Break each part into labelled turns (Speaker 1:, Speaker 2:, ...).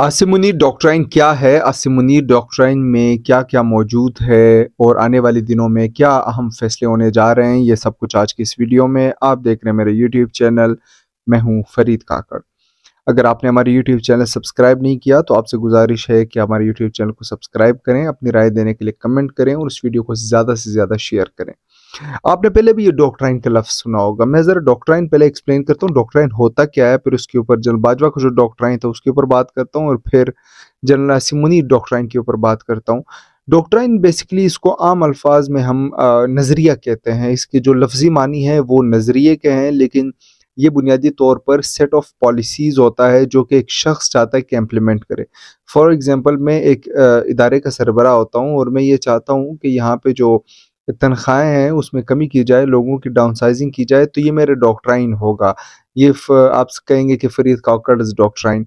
Speaker 1: आसिमुनी doctrine क्या है आसिमुनी doctrine में क्या क्या मौजूद है और आने वाले दिनों में क्या अहम फैसले होने जा रहे हैं ये सब कुछ आज की इस वीडियो में आप देख रहे हैं मेरे यूट्यूब चैनल मैं हूँ फरीद काकड़ अगर आपने हमारे यूट्यूब चैनल सब्सक्राइब नहीं किया तो आपसे गुजारिश है कि हमारे यूट्यूब चैनल को सब्सक्राइब करें अपनी राय देने के लिए कमेंट करें और उस वीडियो को ज़्यादा से ज़्यादा शेयर करें आपने पहले भी ये डॉक्ट्राइन का लफ्ज सुना होगा मैं ज़रा डॉक्ट्राइन पहले एक्सप्लेन करता हूँ डॉक्ट्राइन होता क्या है फिर उसके ऊपर जनरल बाजवा का जो डॉक्ट्राइन था उसके ऊपर बात करता हूँ और फिर जनरल सिमुनी डॉक्ट्राइन के ऊपर बात करता हूँ डॉक्ट्राइन बेसिकली इसको आम अल्फाज में हम नज़रिया कहते हैं इसके जो लफ्ज़ी मानी है वो नज़रिए के हैं लेकिन ये बुनियादी तौर पर सेट ऑफ पॉलिसीज़ होता है जो कि एक शख्स चाहता है कि इम्प्लीमेंट करे फॉर एग्ज़ाम्पल मैं एक इदारे का सरबरा होता हूँ और मैं ये चाहता हूँ कि यहाँ पर जो तनख्वाहें हैं उसमें कमी की जाए लोगों की डाउन की जाए तो ये मेरे डॉक्ट्राइन होगा ये आप कहेंगे कि फरीद काकर डॉक्ट्राइन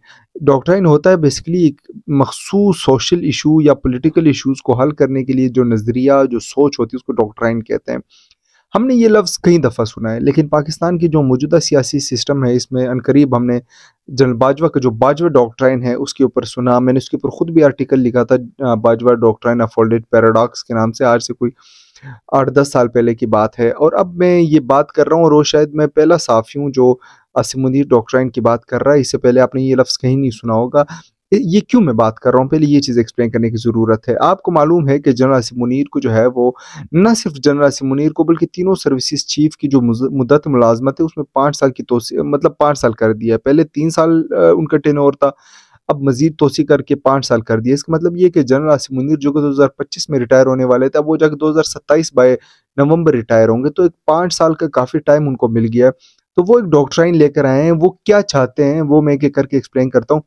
Speaker 1: डॉक्ट्राइन होता है बेसिकली एक मखसूस सोशल इशू या पॉलिटिकल इश्यूज को हल करने के लिए जो नज़रिया जो सोच होती है उसको डॉक्ट्राइन कहते हैं हमने ये लफ्ज़ कई दफ़ा सुना है लेकिन पाकिस्तान की जो मौजूदा सियासी सिस्टम है इसमें अनकरीब हमने जनरल बाजवा का जो बाजवा डॉक्ट्राइन है उसके ऊपर सुना मैंने उसके ऊपर ख़ुद भी आर्टिकल लिखा था बाजवा डॉक्ट्राइन अफोल्डेड पैराडॉक्स के नाम से आज से कोई आठ दस साल पहले की बात है और अब मैं ये बात कर रहा हूँ और शायद मैं पहला साफ़ी हूँ जो असमुदीर डॉक्ट्राइन की बात कर रहा है इससे पहले आपने ये लफ्ज़ कहीं नहीं सुना होगा ये क्यों मैं बात कर रहा हूँ पहले ये चीज़ एक्सप्लेन करने की ज़रूरत है आपको मालूम है कि जनरल आसिफ मुनीर को जो है वो न सिर्फ जनरल आसिफ मुनीर को बल्कि तीनों सर्विसेज चीफ की जो मुदत मुलाजमत है उसमें पाँच साल की तोसी मतलब पाँच साल कर दिया पहले तीन साल उनका टेन था अब मजीद तोसी करके पाँच साल कर दिया इसका मतलब ये कि जनरल आसिफ मुनीर जो कि 2025 में रिटायर होने वाले थे अब वो जाकर 2027 बाय नवंबर रिटायर होंगे तो एक पाँच साल का काफ़ी टाइम उनको मिल गया तो वो एक डॉक्ट्राइन लेकर आए हैं वो क्या चाहते हैं वो मैं एक करके एक्सप्लेन करता हूँ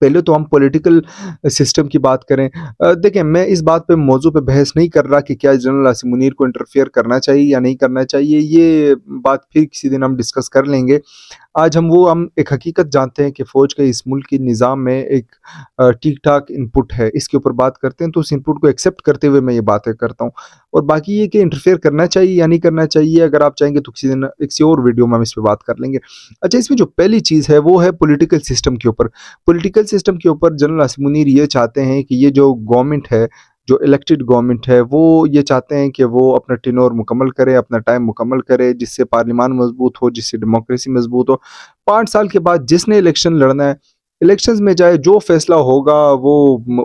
Speaker 1: पहले तो हम पॉलिटिकल सिस्टम की बात करें देखें मैं इस बात पे मौजू पे बहस नहीं कर रहा कि क्या जनरल आसिम मुनीर को इंटरफेयर करना चाहिए या नहीं करना चाहिए ये बात फिर किसी दिन हम डिस्कस कर लेंगे आज हम वो हम एक हकीकत जानते हैं कि फ़ौज का इस मुल्क की निज़ाम में एक ठीक ठाक इनपुट है इसके ऊपर बात करते हैं तो उस इनपुट को एक्सेप्ट करते हुए मैं ये बातें करता हूँ और बाकी ये कि इंटरफेयर करना चाहिए या नहीं करना चाहिए अगर आप चाहेंगे तो किसी दिन किसी और वीडियो में हम इस पर बात कर लेंगे अच्छा इसमें जो पहली चीज़ है वो है पोलिटिकल सिस्टम के ऊपर पोलिटिकल सिस्टम के ऊपर जनरल आसिम मुनीर ये चाहते हैं कि ये जो गवर्नमेंट है जो इलेक्टेड गवर्नमेंट है वो ये चाहते हैं कि वो अपना टिनोर मुकम्मल करे अपना टाइम मुकम्मल करे जिससे पार्लियामान मजबूत हो जिससे डेमोक्रेसी मजबूत हो पाँच साल के बाद जिसने इलेक्शन लड़ना है इलेक्शंस में जाए जो फैसला होगा वो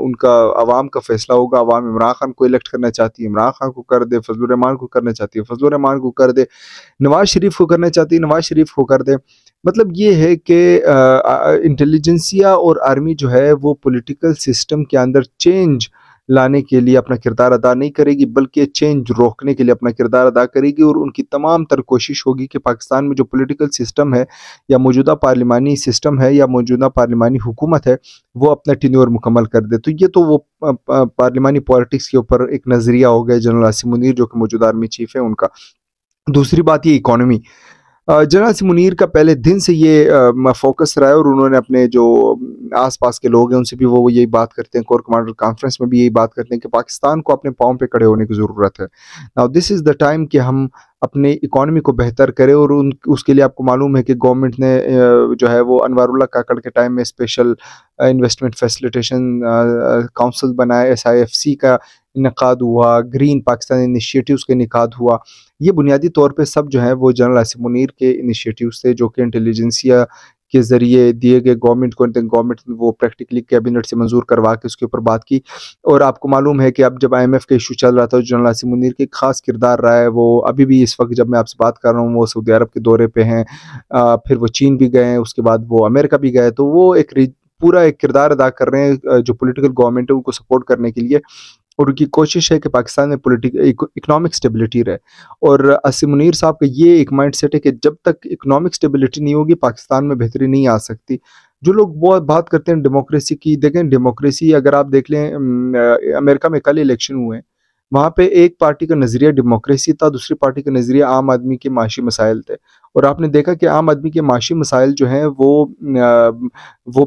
Speaker 1: उनका आवाम का फैसला होगा आवाम इमरान खान को इलेक्ट करना चाहती है इमरान खान को कर दे फजल रहमान को करना चाहती है फजल रहमान को कर दे नवाज शरीफ को करना चाहती है नवाज शरीफ को कर दे मतलब ये है कि इंटेलिजेंसिया और आर्मी जो है वो पॉलिटिकल सिस्टम के अंदर चेंज लाने के लिए अपना किरदार अदा नहीं करेगी बल्कि चेंज रोकने के लिए अपना किरदार अदा करेगी और उनकी तमाम तर कोशिश होगी कि पाकिस्तान में जो पोलिटिकल सिस्टम है या मौजूदा पार्लिमानी सिस्टम है या मौजूदा पार्लिमानी हुकूमत है वो अपना टिन्योर मुकम्मल कर दे तो ये तो वो पार्लिमानी पॉलिटिक्स के ऊपर एक नज़रिया हो गया जनरल आसिम मुनर जो कि मौजूदा आर्मी चीफ है उनका दूसरी बात ये इकॉनमी जनरल सिम मुनीर का पहले दिन से ये फोकस रहा है और उन्होंने अपने जो आसपास के लोग हैं उनसे भी वो यही बात करते हैं कोर कमांडर कॉन्फ्रेंस में भी यही बात करते हैं कि पाकिस्तान को अपने पाँव पे खड़े होने की ज़रूरत है now this is the time कि हम अपने इकॉनमी को बेहतर करें और उन उसके लिए आपको मालूम है कि गवर्नमेंट ने जो है वो अनवरुल्ला काकड़ के टाइम में स्पेशल इन्वेस्टमेंट फैसिलिटेशन काउंसिल बनाया एस आई एफ सी का इनका हुआ ग्रीन पाकिस्तान इनिशिएटिव्स का इनका हुआ ये बुनियादी तौर पर सब जो है वो जनरल आसिम मुनर के इनिशिएटिव से जो कि इंटेलिजेंसिया के ज़रिए दिए गए गवर्नमेंट को गवर्नमेंट वो प्रैक्टिकली कैबिनेट से मंजूर करवा के उसके ऊपर बात की और आपको मालूम है कि अब जब आई का इशू चल रहा था जनरल आसिम मुनीर के खास किरदार रहा है वो अभी भी इस वक्त जब मैं आपसे बात कर रहा हूँ वो सऊदी अरब के दौरे पर हैं फिर वो चीन भी गए उसके बाद वो अमेरिका भी गए तो वो एक पूरा एक किरदार अदा कर रहे हैं जो पॉलिटिकल गवर्नमेंट है उनको सपोर्ट करने के लिए और उनकी कोशिश है कि पाकिस्तान में पोलिटिक इकनॉमिक स्टेबिलिटी रहे और असम मुनीर साहब का ये एक माइंड सेट है कि जब तक इकनॉमिक स्टेबिलिटी नहीं होगी पाकिस्तान में बेहतरी नहीं आ सकती जो लोग बहुत बात करते हैं डेमोक्रेसी की देखें डेमोक्रेसी अगर आप देख लें अमेरिका में कल इलेक्शन हुए हैं वहाँ पे एक पार्टी का नज़रिया डेमोक्रेसी था दूसरी पार्टी का नज़रिया आम आदमी के माशी मसाइल थे और आपने देखा कि आम आदमी के माशी मसाइल जो हैं वो वो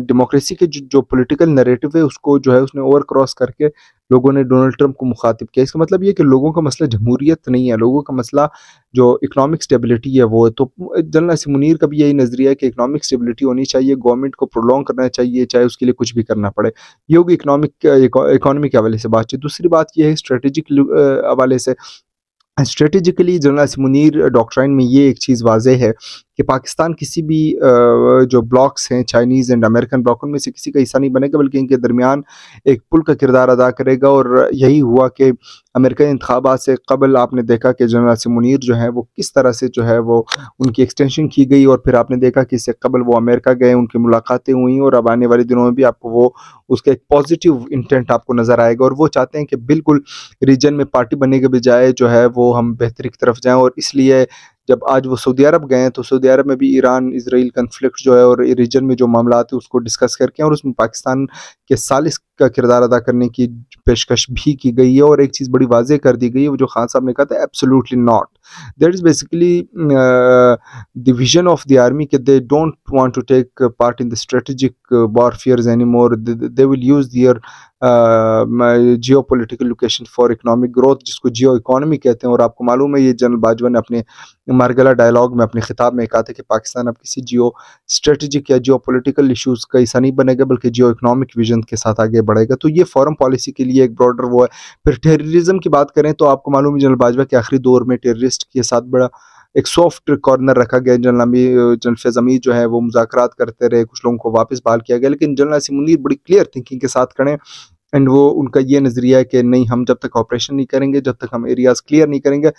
Speaker 1: डेमोक्रेसी के जो, जो पॉलिटिकल नरेटिव है उसको जो है उसने ओवर क्रॉस करके लोगों ने डोनाल्ड ट्रंप को मुखातिब किया इसका मतलब ये कि लोगों का मसला जमहूरियत नहीं है लोगों का मसला जो इकनॉमिक स्टेबिलिटी है वो है तो जनरल नसीम मुनीर का भी यही नज़रिया है कि इकनॉमिक स्टेबिलिटी होनी चाहिए गवर्नमेंट को प्रोलॉन्ग करना चाहिए चाहे उसके लिए कुछ भी करना पड़े ये होगी इकनॉमिक इकोनॉमी के हवाले से बातचीत दूसरी बात यह है स्ट्रेटेजिक uh, हवाले से स्ट्रेटेजिकली जनरल मुनीर डॉक्ट्राइन में ये एक चीज़ वाजह है कि पाकिस्तान किसी भी जो ब्लॉक्स हैं चाइनीज़ एंड अमेरिकन ब्लॉक उनमें से किसी का हिस्सा नहीं बनेगा बल्कि इनके दरमियान एक पुल का किरदार अदा करेगा और यही हुआ कि अमेरिकन इंतबा से कबल आपने देखा कि जनरल आसिम मुनर जो है वो किस तरह से जो है वो उनकी एक्सटेंशन की गई और फिर आपने देखा कि इससे कबल वो अमेरिका गए उनकी मुलाकातें हुई और अब आने वाले दिनों में भी आपको वो उसका एक पॉजिटिव इंटेंट आपको नज़र आएगा और वो चाहते हैं कि बिल्कुल रीजन में पार्टी बनने के बजाय जो है वो हम बेहतरी की तरफ जाएँ और इसलिए जब आज वो सऊदी अरब गए हैं तो सऊदी अरब में भी ईरान इसराइल कन्फ्लिक्ट जो है और रीजन में जो मामला है उसको डिस्कस करके और उसमें पाकिस्तान के सालिस का किरदार अदा करने की पेशकश भी की गई है और एक चीज़ बड़ी वाजे कर दी गई है वो जो खान साहब ने कहा था absolutely not that is basically uh, of the army के they don't they to take part in the strategic the any more they will use their geopolitical location for economic growth जिसको जियो economy कहते हैं और आपको मालूम है ये general Bajwa ने अपने मरगला डायलॉग में अपने खिताब में कहा था कि पाकिस्तान अब किसी जियो स्ट्रेटजिक या जियो पोलिटिकल इशूज़ का हिस्सा नहीं बनेगा बल्कि जियो इकनॉमिक विजन के साथ आगे बढ़ेगा तो ये फॉरन पॉलिसी के लिए एक ब्रॉडर वो है फिर टेररिज्म की बात करें तो आपको मालूम है जनरल बाजवा के आखिरी दौर में टेररिस्ट लिस्ट के साथ बड़ा एक सॉफ्ट कॉर्नर रखा गया जनरल अमी जनरल फैजमी जो है वो मुजाकर करते रहे कुछ लोगों को वापस बहाल किया गया लेकिन जनरल सिम मुनीर बड़ी क्लियर थिंकिंग के साथ खड़े एंड वो उनका ये नज़रिया है कि नहीं हम जब तक ऑपरेशन नहीं करेंगे जब तक हम एरियाज़ क्लियर नहीं करेंगे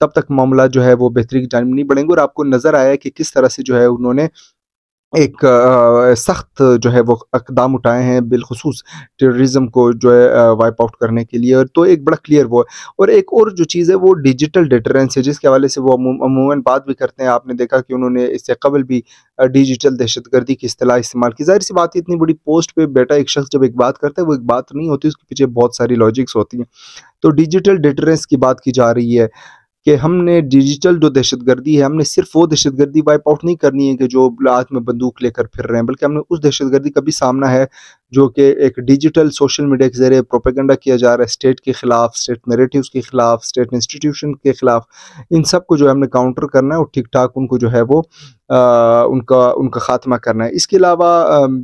Speaker 1: तब तक मामला जो है वो बेहतरी की जानब नहीं बढ़ेंगे और आपको नज़र आया कि किस तरह से जो है उन्होंने एक सख्त जो है वो अकदाम उठाए हैं बिलखसूस टेर्रिज़म को जो है वाइप आउट करने के लिए और तो एक बड़ा क्लियर वो है और एक और जो चीज़ है वो डिजिटल डिटरेंस है जिसके हवाले से वो अमूमन बात भी करते हैं आपने देखा कि उन्होंने इससे कबल भी डिजिटल दहशत गर्दी की असलाह इस्तेमाल की जाहिर सी बात है इतनी बड़ी पोस्ट पर बैठा एक शख्स जब एक बात करता है वो एक बात नहीं होती उसके पीछे बहुत सारी लॉजिक्स होती हैं तो डिजिटल डिटरेंस की बात की जा रही है कि हमने डिजिटल जो दहशत गर्दी है हमने सिर्फ वो दहशत गर्दी वाइप आउट नहीं करनी है कि जो लाद में बंदूक लेकर फिर रहे हैं बल्कि हमने उस दहशत गर्दी का भी सामना है जो कि एक डिजिटल सोशल मीडिया के ज़रिए प्रोपेगेंडा किया जा रहा है स्टेट के ख़िलाफ़ स्टेट नरेटिव के ख़िलाफ़ स्टेट इंस्टीट्यूशन के ख़िलाफ़ इन सब को जो है हमने काउंटर करना है और ठीक ठाक उनको जो है वो आ, उनका उनका ख़ात्मा करना है इसके अलावा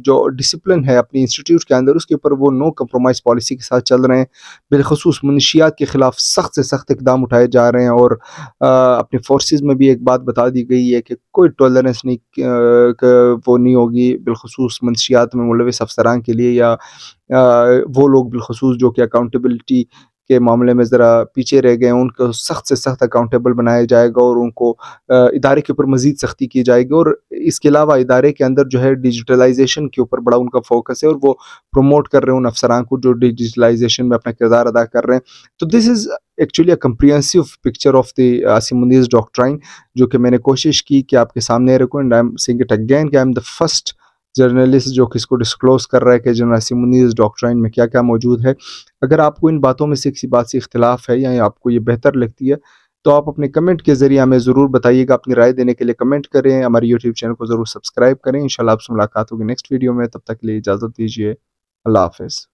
Speaker 1: जो डिसिप्लिन है अपनी इंस्टीट्यूट के अंदर उसके ऊपर वो नो कम्प्रोमाइज़ पॉलिसी के साथ चल रहे हैं बिलखसूस मनशियात के ख़िलाफ़ सख्त से सख्त इकदाम उठाए जा रहे हैं और आ, अपने फोर्स में भी एक बात बता दी गई है कि कोई टॉलरेंस नहीं वो नहीं होगी बिलखसूस मनशियात में मुलविस अफसरान के लिए या आ, वो लोग बिलखसूस जो कि अकाउंटेबिलिटी के मामले में ज़रा पीछे रह गए उनको सख्त से सख्त अकाउंटेबल बनाया जाएगा और उनको इदारे के ऊपर मज़ीद सख्ती की जाएगी और इसके अलावा इदारे के अंदर जो है डिजिटलाइजेशन के ऊपर बड़ा उनका फोकस है और वो प्रमोट कर रहे हैं उन अफसरान को जो डिजिटलाइजेशन में अपना किरदार अदा कर रहे हैं तो this is actually a comprehensive picture of the आसिमुनीज डॉक्ट्राइन जो कि मैंने कोशिश की कि आपके सामने रखूँ and I am saying it again कि I am the first journalist जो किसको डिस्क्लोज कर रहा है कि जनरल सिमुनीज डॉक्ट्राइन में क्या क्या मौजूद है अगर आपको इन बातों में से किसी बात से इख्तलाफ है या आपको ये बेहतर लगती है तो आप अपने कमेंट के जरिए हमें ज़रूर बताइएगा अपनी राय देने के लिए कमेंट करें हमारे यूट्यूब चैनल को ज़रूर सब्सक्राइब करें इंशाल्लाह आपसे मुलाकात होगी नेक्स्ट वीडियो में तब तक के लिए इजाज़त दीजिए अल्लाह हाफिज़